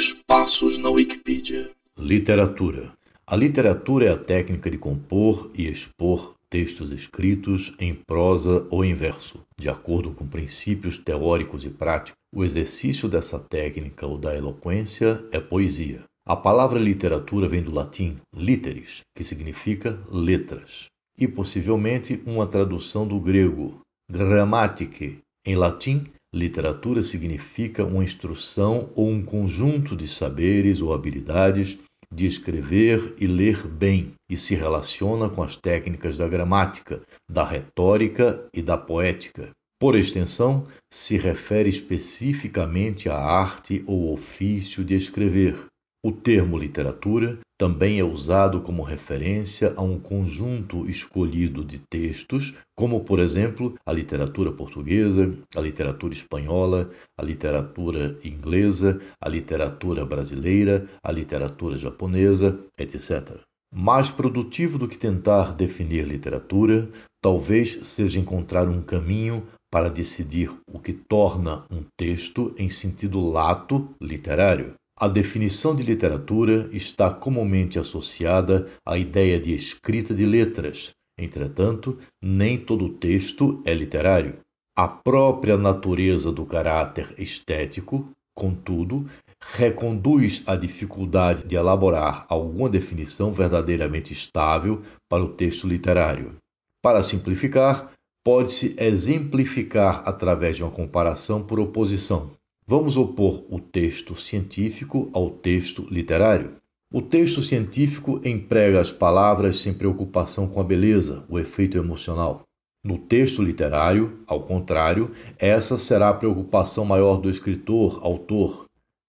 Primeiros passos na Wikipedia. Literatura. A literatura é a técnica de compor e expor textos escritos em prosa ou em verso, de acordo com princípios teóricos e práticos. O exercício dessa técnica ou da eloquência é poesia. A palavra literatura vem do latim literis, que significa letras, e possivelmente uma tradução do grego grammatike. Em latim, literatura significa uma instrução ou um conjunto de saberes ou habilidades de escrever e ler bem e se relaciona com as técnicas da gramática, da retórica e da poética. Por extensão, se refere especificamente à arte ou ofício de escrever. O termo literatura também é usado como referência a um conjunto escolhido de textos, como, por exemplo, a literatura portuguesa, a literatura espanhola, a literatura inglesa, a literatura brasileira, a literatura japonesa, etc. Mais produtivo do que tentar definir literatura, talvez seja encontrar um caminho para decidir o que torna um texto em sentido lato literário a definição de literatura está comumente associada à ideia de escrita de letras. Entretanto, nem todo texto é literário. A própria natureza do caráter estético, contudo, reconduz a dificuldade de elaborar alguma definição verdadeiramente estável para o texto literário. Para simplificar, pode-se exemplificar através de uma comparação por oposição. Vamos opor o texto científico ao texto literário. O texto científico emprega as palavras sem preocupação com a beleza, o efeito emocional. No texto literário, ao contrário, essa será a preocupação maior do escritor, autor.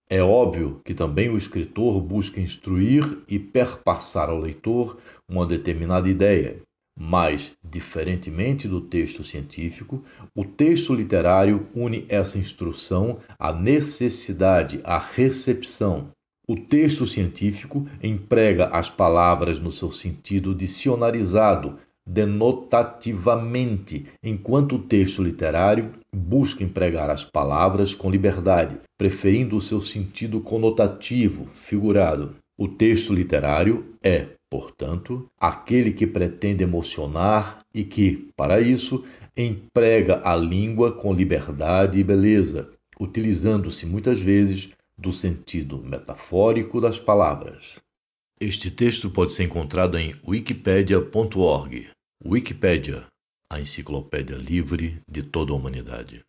É óbvio que também o escritor busca instruir e perpassar ao leitor uma determinada ideia, mas, diferentemente do texto científico, o texto literário une essa instrução à necessidade, à recepção. O texto científico emprega as palavras no seu sentido dicionarizado, denotativamente, enquanto o texto literário busca empregar as palavras com liberdade, preferindo o seu sentido conotativo, figurado. O texto literário é, Portanto, aquele que pretende emocionar e que, para isso, emprega a língua com liberdade e beleza, utilizando-se muitas vezes do sentido metafórico das palavras. Este texto pode ser encontrado em wikipedia.org. Wikipedia, a enciclopédia livre de toda a humanidade.